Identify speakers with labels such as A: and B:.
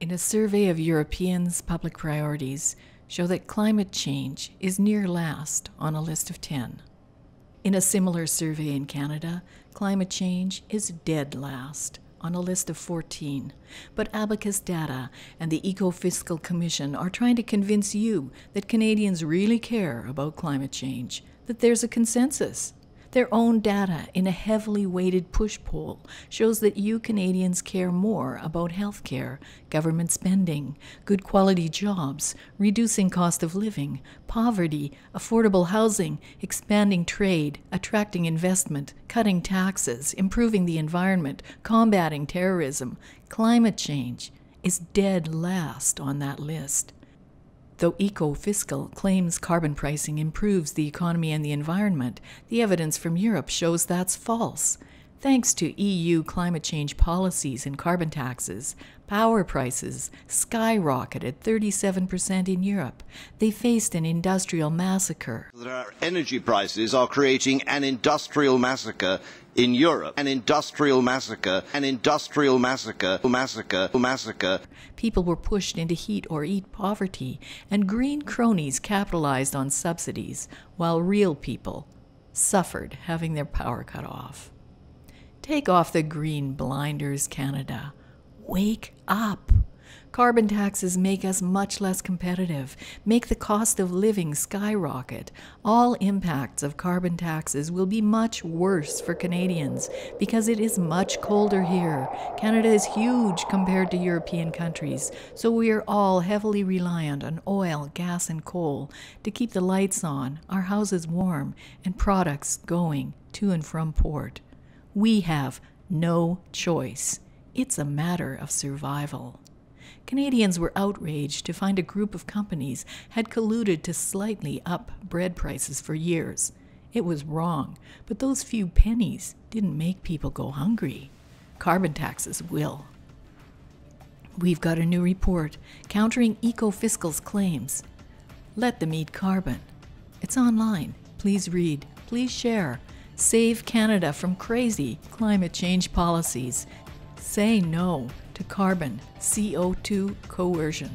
A: In a survey of Europeans' public priorities, show that climate change is near last on a list of 10. In a similar survey in Canada, climate change is dead last on a list of 14. But Abacus Data and the Eco Fiscal Commission are trying to convince you that Canadians really care about climate change, that there's a consensus. Their own data in a heavily weighted push poll shows that you Canadians care more about health care, government spending, good quality jobs, reducing cost of living, poverty, affordable housing, expanding trade, attracting investment, cutting taxes, improving the environment, combating terrorism, climate change is dead last on that list. Though Ecofiscal claims carbon pricing improves the economy and the environment, the evidence from Europe shows that's false. Thanks to EU climate change policies and carbon taxes, power prices skyrocketed 37% in Europe. They faced an industrial massacre. Our energy prices are creating an industrial massacre in Europe. An industrial massacre, an industrial massacre, massacre, massacre. People were pushed into heat or eat poverty, and green cronies capitalized on subsidies, while real people suffered having their power cut off. Take off the green blinders, Canada. Wake up. Carbon taxes make us much less competitive, make the cost of living skyrocket. All impacts of carbon taxes will be much worse for Canadians because it is much colder here. Canada is huge compared to European countries, so we are all heavily reliant on oil, gas, and coal to keep the lights on, our houses warm, and products going to and from port. We have no choice. It's a matter of survival. Canadians were outraged to find a group of companies had colluded to slightly up bread prices for years. It was wrong, but those few pennies didn't make people go hungry. Carbon taxes will. We've got a new report countering Ecofiscal's claims. Let them eat carbon. It's online. Please read. Please share. Save Canada from crazy climate change policies. Say no to carbon, CO2 coercion.